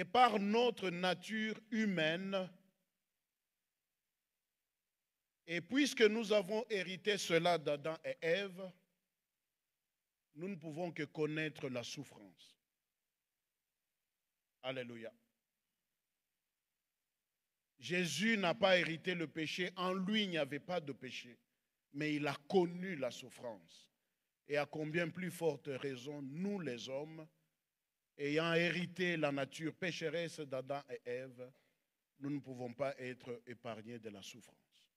Et par notre nature humaine, et puisque nous avons hérité cela d'Adam et Ève, nous ne pouvons que connaître la souffrance. Alléluia. Jésus n'a pas hérité le péché, en lui il n'y avait pas de péché, mais il a connu la souffrance. Et à combien plus forte raison, nous les hommes, ayant hérité la nature pécheresse d'Adam et Ève, nous ne pouvons pas être épargnés de la souffrance.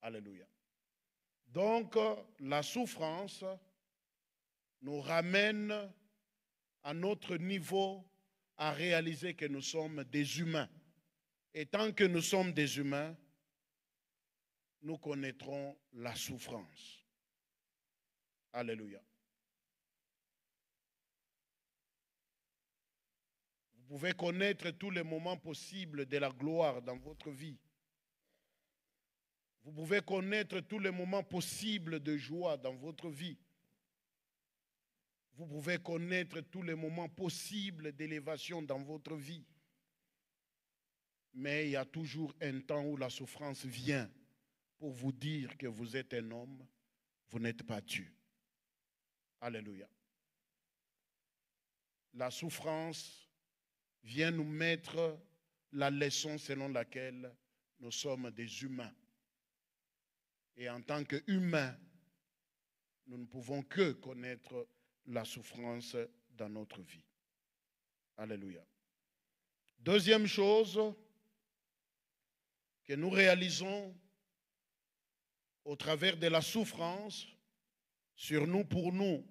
Alléluia. Donc, la souffrance nous ramène à notre niveau à réaliser que nous sommes des humains. Et tant que nous sommes des humains, nous connaîtrons la souffrance. Alléluia. Vous pouvez connaître tous les moments possibles de la gloire dans votre vie. Vous pouvez connaître tous les moments possibles de joie dans votre vie. Vous pouvez connaître tous les moments possibles d'élévation dans votre vie. Mais il y a toujours un temps où la souffrance vient pour vous dire que vous êtes un homme, vous n'êtes pas Dieu. Alléluia. La souffrance vient nous mettre la leçon selon laquelle nous sommes des humains. Et en tant qu'humains, nous ne pouvons que connaître la souffrance dans notre vie. Alléluia. Deuxième chose que nous réalisons au travers de la souffrance sur nous, pour nous